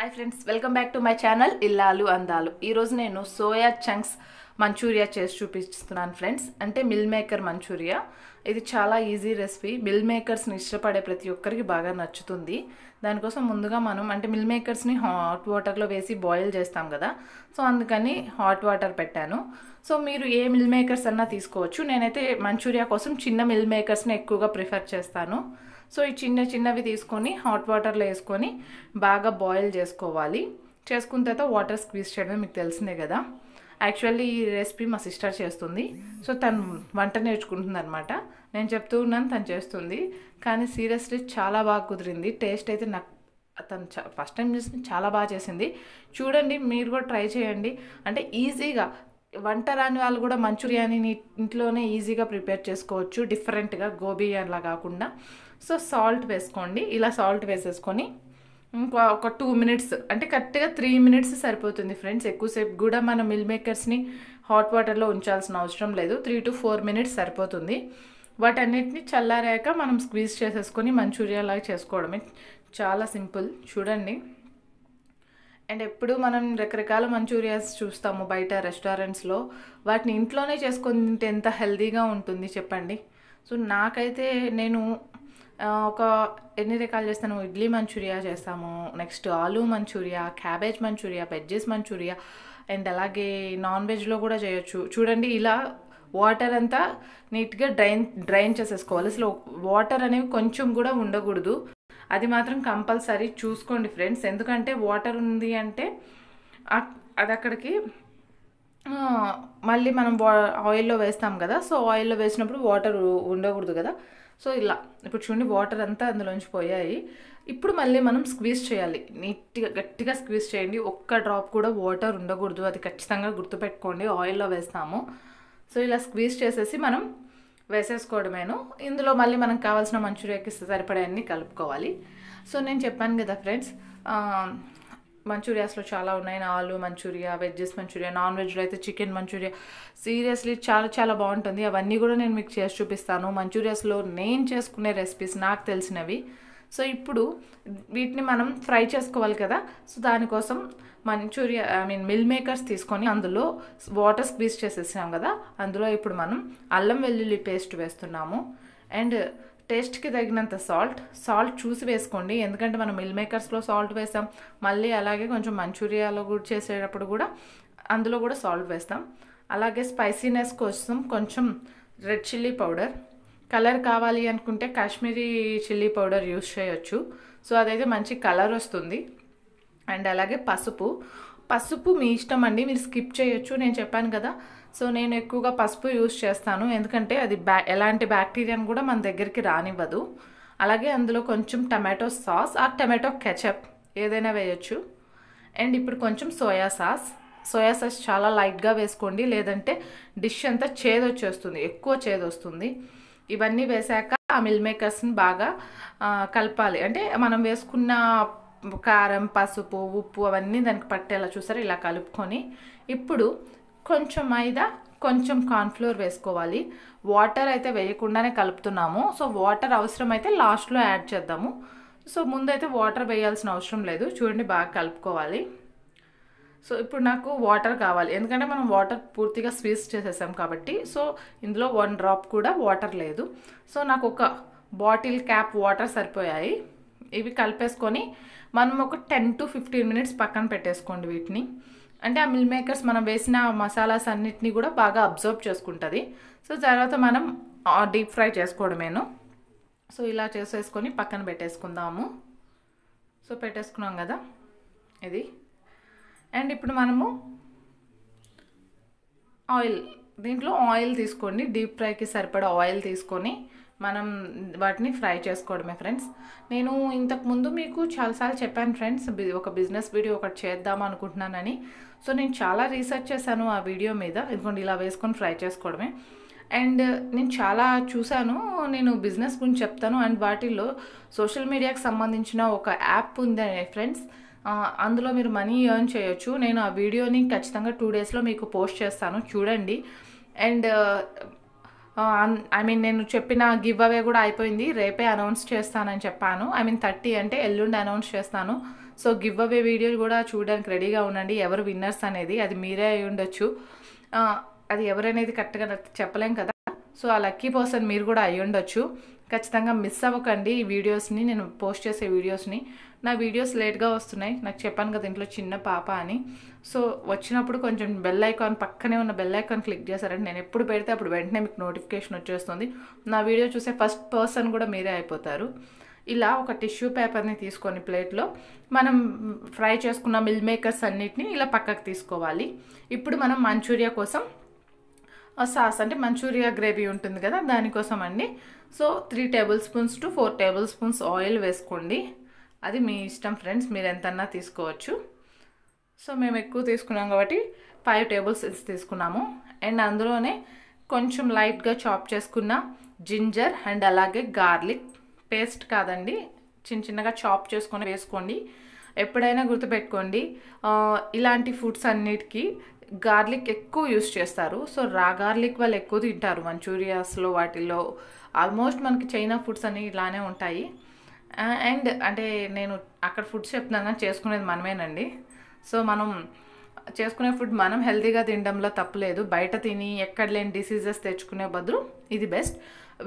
hi friends welcome back to my channel ఇల్లాలు అందాలు ఈరోజు నేను సోయా చంక్స్ మంచూరియా చేసి చూపిస్తున్నాను ఫ్రెండ్స్ అంటే మిల్ మేకర్ మంచూరియా ఇది చాలా ఈజీ రెసిపీ మిల్ మేకర్స్ని ఇష్టపడే ప్రతి ఒక్కరికి బాగా నచ్చుతుంది దానికోసం ముందుగా మనం అంటే మిల్ మేకర్స్ని హాట్ వాటర్లో వేసి బాయిల్ చేస్తాం కదా సో అందుకని హాట్ వాటర్ పెట్టాను సో మీరు ఏ మిల్ మేకర్స్ అన్నా తీసుకోవచ్చు నేనైతే మంచూరియా కోసం చిన్న మిల్ మేకర్స్ని ఎక్కువగా ప్రిఫర్ చేస్తాను సో ఈ చిన్న చిన్నవి తీసుకొని హాట్ వాటర్లో వేసుకొని బాగా బాయిల్ చేసుకోవాలి చేసుకున్న తర్వాత వాటర్ స్క్వీజ్ చేయడమే మీకు తెలిసిందే కదా యాక్చువల్లీ ఈ రెసిపీ మా సిస్టర్ చేస్తుంది సో తను వంట నేర్చుకుంటుంది అనమాట నేను చెప్తూ ఉన్నాను తను చేస్తుంది కానీ సీరియస్లీ చాలా బాగా కుదిరింది టేస్ట్ అయితే నాకు తను ఫస్ట్ టైం చేసింది చాలా బాగా చేసింది చూడండి మీరు కూడా ట్రై చేయండి అంటే ఈజీగా వంట రాని వాళ్ళు కూడా మంచూరియాని ఇంట్లోనే ఈజీగా ప్రిపేర్ చేసుకోవచ్చు డిఫరెంట్గా గోబీ అలా కాకుండా సో సాల్ట్ వేసుకోండి ఇలా సాల్ట్ వేసేసుకొని ఇంకా ఒక టూ మినిట్స్ అంటే కరెక్ట్గా త్రీ మినిట్స్ సరిపోతుంది ఫ్రెండ్స్ ఎక్కువసేపు కూడా మన మిల్ మేకర్స్ని హాట్ వాటర్లో ఉంచాల్సిన అవసరం లేదు త్రీ టు ఫోర్ మినిట్స్ సరిపోతుంది వాటన్నిటిని చల్లారాక మనం స్క్వీజ్ చేసేసుకొని మంచూరియా లాగా చేసుకోవడమే చాలా సింపుల్ చూడండి అండ్ ఎప్పుడు మనం రకరకాల మంచూరియాస్ చూస్తాము బయట రెస్టారెంట్స్లో వాటిని ఇంట్లోనే చేసుకొని తింటే ఎంత హెల్దీగా ఉంటుంది చెప్పండి సో నాకైతే నేను ఒక ఎన్ని రకాలు చేస్తాను ఇడ్లీ మంచూరియా చేస్తాము నెక్స్ట్ ఆలూ Manchuria cabbage Manchuria veggies Manchuria and అలాగే నాన్ వెజ్లో కూడా చేయొచ్చు చూడండి ఇలా వాటర్ అంతా నీట్గా డ్రైన్ డ్రైన్ చేసేసుకోవాలి అసలు వాటర్ అనేవి కొంచెం కూడా ఉండకూడదు అది మాత్రం కంపల్సరీ చూసుకోండి ఫ్రెండ్స్ ఎందుకంటే వాటర్ ఉంది అంటే అది అక్కడికి మళ్ళీ మనం ఆయిల్లో వేస్తాం కదా సో ఆయిల్లో వేసినప్పుడు వాటర్ ఉండకూడదు కదా సో ఇలా ఇప్పుడు చూడండి వాటర్ అంతా అందులోంచి పోయాయి ఇప్పుడు మళ్ళీ మనం స్క్వీజ్ చేయాలి నీట్గా గట్టిగా స్క్వీజ్ చేయండి ఒక్క డ్రాప్ కూడా వాటర్ ఉండకూడదు అది ఖచ్చితంగా గుర్తుపెట్టుకోండి ఆయిల్లో వేస్తాము సో ఇలా స్క్వీజ్ చేసేసి మనం వేసేసుకోవడమేను ఇందులో మళ్ళీ మనకు కావాల్సిన మంచూరియాకి సరిపడే అన్నీ కలుపుకోవాలి సో నేను చెప్పాను కదా ఫ్రెండ్స్ మంచూరియాస్లో చాలా ఉన్నాయి ఆలు మంచూరియా వెజ్జెస్ మంచూరియా నాన్ వెజ్లో అయితే చికెన్ మంచూరియా సీరియస్లీ చాలా చాలా బాగుంటుంది అవన్నీ కూడా నేను మీకు చేసి చూపిస్తాను మంచూరియాస్లో నేను చేసుకునే రెసిపీస్ నాకు తెలిసినవి సో ఇప్పుడు వీటిని మనం ఫ్రై చేసుకోవాలి కదా సో దానికోసం Manchuria I mean meal makers తీసుకొని అందులో వాటర్ స్క్వీజ్ చేసేసాం కదా అందులో ఇప్పుడు మనం అల్లం వెల్లుల్లి పేస్ట్ వేస్తున్నాము అండ్ టేస్ట్కి తగినంత సాల్ట్ సాల్ట్ చూసి వేసుకోండి ఎందుకంటే మనం మిల్ మేకర్స్లో సాల్ట్ వేస్తాం మళ్ళీ అలాగే కొంచెం మంచూరియాలో కూడా చేసేటప్పుడు కూడా అందులో కూడా సాల్ట్ వేస్తాం అలాగే స్పైసీనెస్ కోసం కొంచెం రెడ్ చిల్లీ పౌడర్ కలర్ కావాలి అనుకుంటే కాశ్మీరీ చిల్లీ పౌడర్ యూస్ చేయొచ్చు సో అదైతే మంచి కలర్ వస్తుంది అండ్ అలాగే పసుపు పసుపు మీ ఇష్టం అండి మీరు స్కిప్ చేయొచ్చు నేను చెప్పాను కదా సో నేను ఎక్కువగా పసుపు యూస్ చేస్తాను ఎందుకంటే అది బ్యా ఎలాంటి బ్యాక్టీరియాను కూడా మన దగ్గరికి రానివ్వదు అలాగే అందులో కొంచెం టమాటో సాస్ ఆ టమాటో కెచప్ ఏదైనా వేయచ్చు అండ్ ఇప్పుడు కొంచెం సోయా సాస్ సోయా సాస్ చాలా లైట్గా వేసుకోండి లేదంటే డిష్ అంతా చేదొచ్చేస్తుంది ఎక్కువ చేదొస్తుంది ఇవన్నీ వేసాక ఆ మిల్ మేకర్స్ని బాగా కలపాలి అంటే మనం వేసుకున్న కారం పసుపు ఉప్పు అవన్నీ దానికి పట్టేలా చూసారు ఇలా కలుపుకొని ఇప్పుడు కొంచెం మైదా కొంచెం కార్న్ఫ్లోర్ వేసుకోవాలి వాటర్ అయితే వేయకుండానే కలుపుతున్నాము సో వాటర్ అవసరమైతే లాస్ట్లో యాడ్ చేద్దాము సో ముందైతే వాటర్ వేయాల్సిన అవసరం లేదు చూడండి బాగా కలుపుకోవాలి సో ఇప్పుడు నాకు వాటర్ కావాలి ఎందుకంటే మనం వాటర్ పూర్తిగా స్వీస్ చేసేసాం కాబట్టి సో ఇందులో వన్ డ్రాప్ కూడా వాటర్ లేదు సో నాకు ఒక బాటిల్ క్యాప్ వాటర్ సరిపోయాయి ఇవి కలిపేసుకొని మనం ఒక టెన్ టు ఫిఫ్టీన్ మినిట్స్ పక్కన పెట్టేసుకోండి వీటిని అంటే ఆ మిల్ మేకర్స్ మనం వేసిన మసాలాస్ అన్నిటినీ కూడా బాగా అబ్జర్వ్ చేసుకుంటుంది సో తర్వాత మనం డీప్ ఫ్రై చేసుకోవడమేను సో ఇలా చేసేసుకొని పక్కన పెట్టేసుకుందాము సో పెట్టేసుకున్నాం కదా ఇది అండ్ ఇప్పుడు మనము ఆయిల్ దీంట్లో ఆయిల్ తీసుకోండి డీప్ ఫ్రైకి సరిపడా ఆయిల్ తీసుకొని మనం వాటిని ఫ్రై చేసుకోవడమే ఫ్రెండ్స్ నేను ఇంతకుముందు మీకు చాలాసార్లు చెప్పాను ఫ్రెండ్స్ ఒక బిజినెస్ వీడియో ఒకటి చేద్దాం అనుకుంటున్నానని సో నేను చాలా రీసెర్చ్ చేశాను ఆ వీడియో మీద ఇదిగోండి ఇలా వేసుకొని ఫ్రై చేసుకోవడమే అండ్ నేను చాలా చూశాను నేను బిజినెస్ గురించి చెప్తాను అండ్ వాటిల్లో సోషల్ మీడియాకి సంబంధించిన ఒక యాప్ ఉంది ఫ్రెండ్స్ అందులో మీరు మనీ ఎర్న్ చేయొచ్చు నేను ఆ వీడియోని ఖచ్చితంగా టూ డేస్లో మీకు పోస్ట్ చేస్తాను చూడండి అండ్ ఐ మీన్ నేను చెప్పిన గివ్ అవే కూడా అయిపోయింది రేపే అనౌన్స్ చేస్తానని చెప్పాను ఐ మీన్ థర్టీ అంటే ఎల్లుండి అనౌన్స్ చేస్తాను సో గివ్ అవే వీడియో కూడా చూడడానికి రెడీగా ఉండండి ఎవరు విన్నర్స్ అనేది అది మీరే అయి ఉండొచ్చు అది ఎవరనేది కరెక్ట్గా చెప్పలేం కదా సో ఆ లక్కీ పర్సన్ మీరు కూడా అయి ఉండొచ్చు ఖచ్చితంగా మిస్ అవ్వకండి ఈ వీడియోస్ని నేను పోస్ట్ చేసే వీడియోస్ని నా వీడియోస్ లేట్గా వస్తున్నాయి నాకు చెప్పాను కదా ఇంట్లో చిన్న పాప అని సో వచ్చినప్పుడు కొంచెం బెల్ ఐకాన్ పక్కనే ఉన్న బెల్ ఐకాన్ క్లిక్ చేశారంటే నేను ఎప్పుడు పెడితే అప్పుడు వెంటనే మీకు నోటిఫికేషన్ వచ్చేస్తుంది నా వీడియో చూసే ఫస్ట్ పర్సన్ కూడా మీరే అయిపోతారు ఇలా ఒక టిష్యూ పేపర్ని తీసుకొని ప్లేట్లో మనం ఫ్రై చేసుకున్న మిల్ మేకర్స్ అన్నిటిని ఇలా పక్కకు తీసుకోవాలి ఇప్పుడు మనం మంచూరియా కోసం సాస్ అంటే మంచూరియా గ్రేవీ ఉంటుంది కదా దానికోసం అండి so three tablespoons to four tablespoons oil వేసుకోండి అది మీ ఇష్టం ఫ్రెండ్స్ మీరు ఎంతన్నా తీసుకోవచ్చు సో మేము ఎక్కువ తీసుకున్నాం కాబట్టి ఫైవ్ టేబుల్ స్పూన్స్ తీసుకున్నాము అండ్ అందులోనే కొంచెం లైట్గా చాప్ చేసుకున్న జింజర్ అండ్ అలాగే గార్లిక్ పేస్ట్ కాదండి చిన్న చిన్నగా చాప్ చేసుకొని వేసుకోండి ఎప్పుడైనా గుర్తుపెట్టుకోండి ఇలాంటి ఫుడ్స్ అన్నిటికీ గార్లిక్ ఎక్కువ యూస్ చేస్తారు సో రా గార్లిక్ వాళ్ళు ఎక్కువ తింటారు మంచూరియాస్లో వాటిల్లో ఆల్మోస్ట్ మనకి చైనా ఫుడ్స్ అన్నీ ఇలానే ఉంటాయి అండ్ అంటే నేను అక్కడ ఫుడ్ చెప్తున్నాను చేసుకునేది మనమేనండి సో మనం చేసుకునే ఫుడ్ మనం హెల్తీగా తినడంలో తప్పలేదు బయట తిని ఎక్కడ లేని డిసీజెస్ తెచ్చుకునే బదులు ఇది బెస్ట్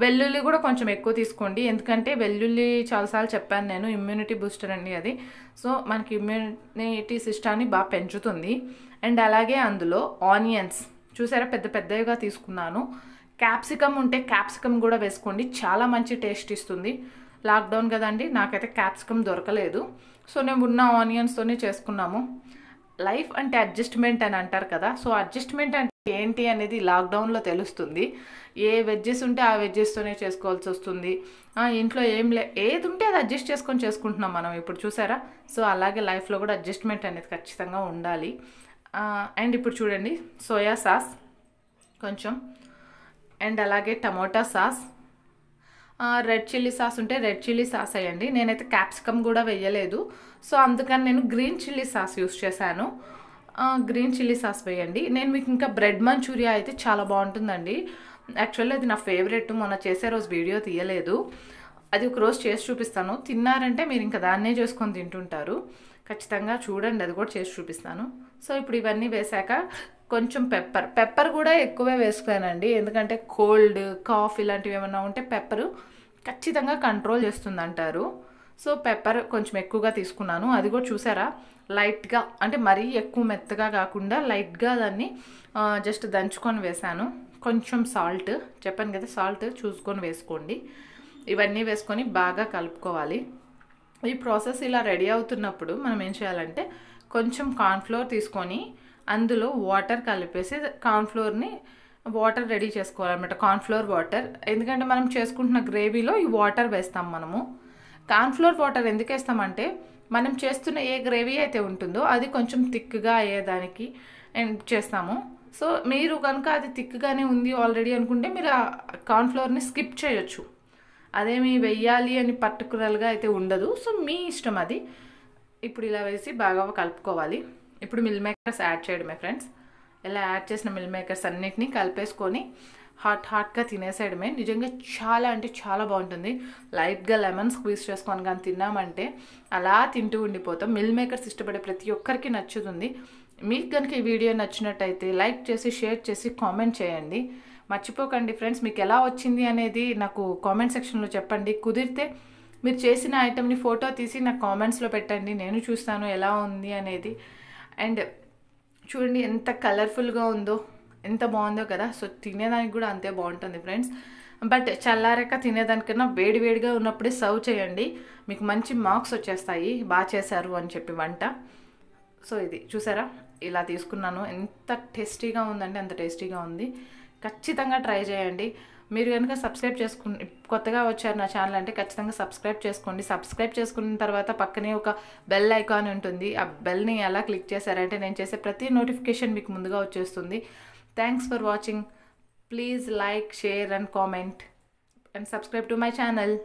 వెల్లుల్లి కూడా కొంచెం ఎక్కువ తీసుకోండి ఎందుకంటే వెల్లుల్లి చాలాసార్లు చెప్పాను నేను ఇమ్యూనిటీ బూస్టర్ అండి అది సో మనకి ఇమ్యూనిటీ సిస్టాన్ని బాగా పెంచుతుంది అండ్ అలాగే అందులో ఆనియన్స్ చూసారా పెద్ద పెద్దగా తీసుకున్నాను క్యాప్సికమ్ ఉంటే క్యాప్సికమ్ కూడా వేసుకోండి చాలా మంచి టేస్ట్ ఇస్తుంది లాక్డౌన్ కదండి నాకైతే క్యాప్సికమ్ దొరకలేదు సో నేను ఉన్న ఆనియన్స్తోనే చేసుకున్నాము లైఫ్ అంటే అడ్జస్ట్మెంట్ అని అంటారు కదా సో అడ్జస్ట్మెంట్ అంటే ఏంటి అనేది లాక్డౌన్లో తెలుస్తుంది ఏ వెజ్జెస్ ఉంటే ఆ వెజ్జెస్తోనే చేసుకోవాల్సి వస్తుంది ఇంట్లో ఏం లే ఏది ఉంటే అది అడ్జస్ట్ చేసుకొని చేసుకుంటున్నాం మనం ఇప్పుడు చూసారా సో అలాగే లైఫ్లో కూడా అడ్జస్ట్మెంట్ అనేది ఖచ్చితంగా ఉండాలి అండ్ ఇప్పుడు చూడండి సోయా సాస్ కొంచెం అండ్ అలాగే tomato sauce red chilli sauce ఉంటే రెడ్ చిల్లీ సాస్ వేయండి నేనైతే క్యాప్సికమ్ కూడా వేయలేదు సో అందుకని నేను గ్రీన్ చిల్లీ సాస్ యూస్ చేశాను గ్రీన్ చిల్లీ సాస్ వేయండి నేను మీకు ఇంకా బ్రెడ్ మంచూరియా అయితే చాలా బాగుంటుందండి యాక్చువల్లీ అది నా ఫేవరెట్ మొన్న చేసే రోజు వీడియో తీయలేదు అది ఒక రోజు చేసి చూపిస్తాను తిన్నారంటే మీరు ఇంకా దాన్నే చేసుకొని తింటుంటారు ఖచ్చితంగా చూడండి అది కూడా చేసి చూపిస్తాను సో ఇప్పుడు ఇవన్నీ వేశాక కొంచెం పెప్పర్ పెప్పర్ కూడా ఎక్కువే వేసుకున్నానండి ఎందుకంటే కోల్డ్ కాఫ్ ఇలాంటివి ఏమైనా ఉంటే పెప్పరు ఖచ్చితంగా కంట్రోల్ చేస్తుంది అంటారు సో పెప్పర్ కొంచెం ఎక్కువగా తీసుకున్నాను అది కూడా చూసారా లైట్గా అంటే మరీ ఎక్కువ మెత్తగా కాకుండా లైట్గా దాన్ని జస్ట్ దంచుకొని వేశాను కొంచెం సాల్ట్ చెప్పాను కదా సాల్ట్ చూసుకొని వేసుకోండి ఇవన్నీ వేసుకొని బాగా కలుపుకోవాలి ఈ ప్రాసెస్ ఇలా రెడీ అవుతున్నప్పుడు మనం ఏం చేయాలంటే కొంచెం కార్న్ఫ్లోర్ తీసుకొని అందులో వాటర్ కలిపేసి కార్న్ఫ్లోర్ని వాటర్ రెడీ చేసుకోవాలన్నమాట కార్న్ఫ్లోర్ వాటర్ ఎందుకంటే మనం చేసుకుంటున్న గ్రేవీలో ఈ వాటర్ వేస్తాం మనము కార్న్ఫ్లోర్ వాటర్ ఎందుకు వేస్తామంటే మనం చేస్తున్న ఏ గ్రేవీ అయితే ఉంటుందో అది కొంచెం థిక్గా అయ్యేదానికి చేస్తాము సో మీరు కనుక అది థిక్గానే ఉంది ఆల్రెడీ అనుకుంటే మీరు ఆ కార్న్ఫ్లోర్ని స్కిప్ చేయొచ్చు అదేమి వెయ్యాలి అని పర్టికులర్గా అయితే ఉండదు సో మీ ఇష్టం అది ఇప్పుడు ఇలా వేసి బాగా కలుపుకోవాలి ఇప్పుడు మిల్ మేకర్స్ యాడ్ చేయడమే ఫ్రెండ్స్ ఇలా యాడ్ చేసిన మిల్ మేకర్స్ అన్నిటినీ కలిపేసుకొని హాట్ హాట్గా తినేసేయడమే నిజంగా చాలా అంటే చాలా బాగుంటుంది లైట్గా లెమన్ స్క్వీజ్ చేసుకొని కానీ తిన్నామంటే అలా తింటూ ఉండిపోతాం మిల్ మేకర్స్ ఇష్టపడే ప్రతి ఒక్కరికి నచ్చుతుంది మీకు కనుక ఈ వీడియో నచ్చినట్టయితే లైక్ చేసి షేర్ చేసి కామెంట్ చేయండి మర్చిపోకండి ఫ్రెండ్స్ మీకు ఎలా వచ్చింది అనేది నాకు కామెంట్ సెక్షన్లో చెప్పండి కుదిరితే మీరు చేసిన ఐటెంని ఫోటో తీసి నాకు కామెంట్స్లో పెట్టండి నేను చూస్తాను ఎలా ఉంది అనేది అండ్ చూడండి ఎంత కలర్ఫుల్గా ఉందో ఎంత బాగుందో కదా సో తినేదానికి కూడా అంతే బాగుంటుంది ఫ్రెండ్స్ బట్ చల్లారక తినేదానికన్నా వేడి వేడిగా ఉన్నప్పుడే సర్వ్ చేయండి మీకు మంచి మార్క్స్ వచ్చేస్తాయి బాగా చేశారు అని చెప్పి వంట సో ఇది చూసారా ఇలా తీసుకున్నాను ఎంత టేస్టీగా ఉందంటే అంత టేస్టీగా ఉంది ఖచ్చితంగా ట్రై చేయండి మీరు కనుక సబ్స్క్రైబ్ చేసుకు కొత్తగా వచ్చారు నా ఛానల్ అంటే ఖచ్చితంగా సబ్స్క్రైబ్ చేసుకోండి సబ్స్క్రైబ్ చేసుకున్న తర్వాత పక్కనే ఒక బెల్ ఐకాన్ ఉంటుంది ఆ బెల్ని ఎలా క్లిక్ చేశారంటే నేను చేసే ప్రతి నోటిఫికేషన్ మీకు ముందుగా వచ్చేస్తుంది thanks for watching please like share and comment and subscribe to my channel